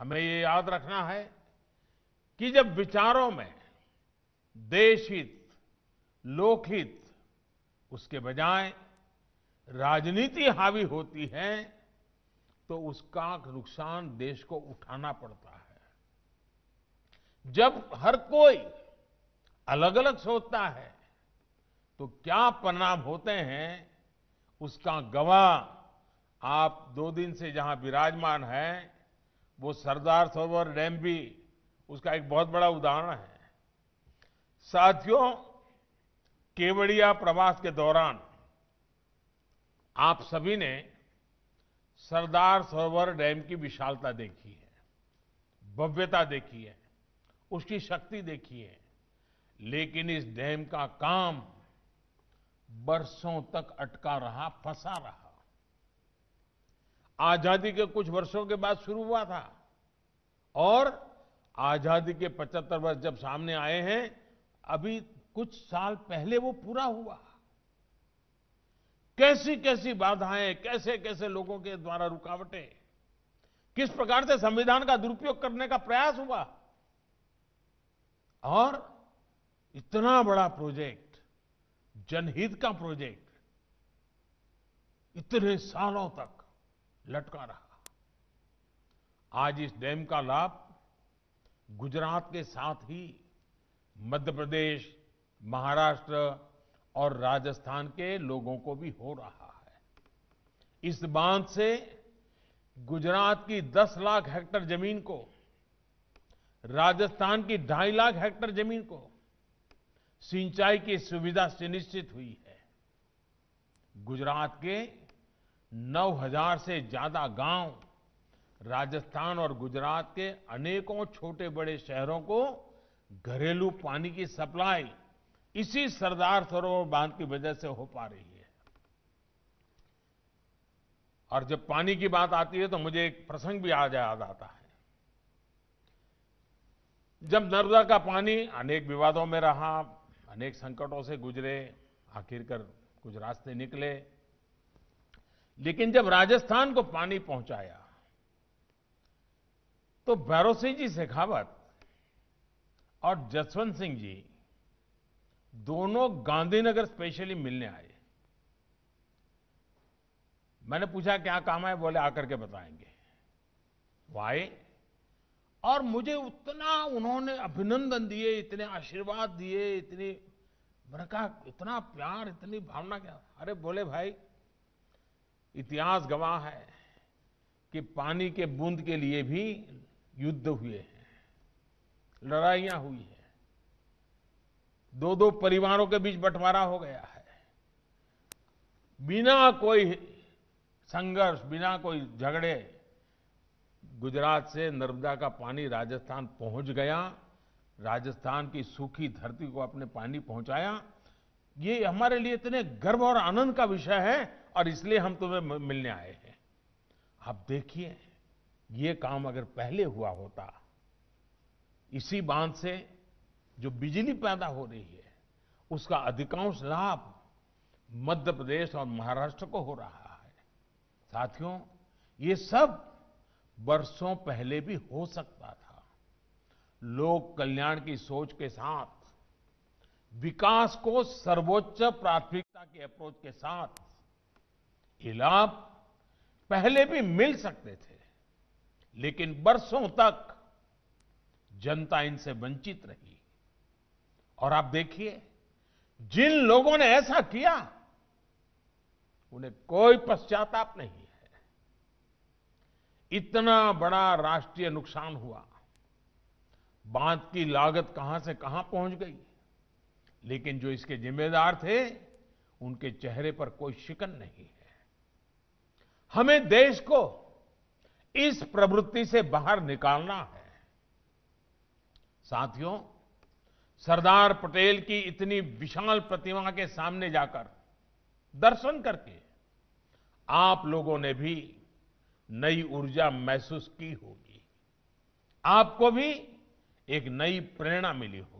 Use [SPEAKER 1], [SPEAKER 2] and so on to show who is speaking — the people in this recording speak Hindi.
[SPEAKER 1] हमें ये याद रखना है कि जब विचारों में देशहित लोकहित उसके बजाय राजनीति हावी होती है तो उसका नुकसान देश को उठाना पड़ता है जब हर कोई अलग अलग सोचता है तो क्या परिणाम होते हैं उसका गवाह आप दो दिन से जहां विराजमान हैं वो सरदार सरोवर डैम भी उसका एक बहुत बड़ा उदाहरण है साथियों केवड़िया प्रवास के दौरान आप सभी ने सरदार सरोवर डैम की विशालता देखी है भव्यता देखी है उसकी शक्ति देखी है लेकिन इस डैम का काम बरसों तक अटका रहा फंसा रहा आजादी के कुछ वर्षों के बाद शुरू हुआ था और आजादी के 75 वर्ष जब सामने आए हैं अभी कुछ साल पहले वो पूरा हुआ कैसी कैसी बाधाएं कैसे कैसे लोगों के द्वारा रुकावटें किस प्रकार से संविधान का दुरुपयोग करने का प्रयास हुआ और इतना बड़ा प्रोजेक्ट जनहित का प्रोजेक्ट इतने सालों तक लटका रहा आज इस डैम का लाभ गुजरात के साथ ही मध्य प्रदेश महाराष्ट्र और राजस्थान के लोगों को भी हो रहा है इस बांध से गुजरात की 10 लाख हेक्टर जमीन को राजस्थान की ढाई लाख हेक्टर जमीन को सिंचाई की सुविधा सुनिश्चित हुई है गुजरात के 9000 से ज्यादा गांव राजस्थान और गुजरात के अनेकों छोटे बड़े शहरों को घरेलू पानी की सप्लाई इसी सरदार सरोवर बांध की वजह से हो पा रही है और जब पानी की बात आती है तो मुझे एक प्रसंग भी आज याद आता है जब नर्मदा का पानी अनेक विवादों में रहा अनेक संकटों से गुजरे आखिरकार कुछ रास्ते निकले लेकिन जब राजस्थान को पानी पहुंचाया तो भैरव सिंह जी शेखावत और जसवंत सिंह जी दोनों गांधीनगर स्पेशली मिलने आए मैंने पूछा क्या काम है बोले आकर के बताएंगे वाए और मुझे उतना उन्होंने अभिनंदन दिए इतने आशीर्वाद दिए इतनी मैंने कहा इतना प्यार इतनी भावना क्या अरे बोले भाई इतिहास गवाह है कि पानी के बूंद के लिए भी युद्ध हुए हैं लड़ाइयां हुई हैं दो दो परिवारों के बीच बंटवारा हो गया है बिना कोई संघर्ष बिना कोई झगड़े गुजरात से नर्मदा का पानी राजस्थान पहुंच गया राजस्थान की सूखी धरती को अपने पानी पहुंचाया ये हमारे लिए इतने गर्व और आनंद का विषय है और इसलिए हम तुम्हें मिलने आए हैं आप देखिए ये काम अगर पहले हुआ होता इसी बांध से जो बिजली पैदा हो रही है उसका अधिकांश लाभ मध्य प्रदेश और महाराष्ट्र को हो रहा है साथियों ये सब वर्षों पहले भी हो सकता था लोक कल्याण की सोच के साथ विकास को सर्वोच्च प्राथमिकता की अप्रोच के साथ ये लाभ पहले भी मिल सकते थे लेकिन बरसों तक जनता इनसे वंचित रही और आप देखिए जिन लोगों ने ऐसा किया उन्हें कोई पश्चाताप नहीं है इतना बड़ा राष्ट्रीय नुकसान हुआ बांध की लागत कहां से कहां पहुंच गई लेकिन जो इसके जिम्मेदार थे उनके चेहरे पर कोई शिकन नहीं है हमें देश को इस प्रवृत्ति से बाहर निकालना है साथियों सरदार पटेल की इतनी विशाल प्रतिमा के सामने जाकर दर्शन करके आप लोगों ने भी नई ऊर्जा महसूस की होगी आपको भी एक नई प्रेरणा मिली होगी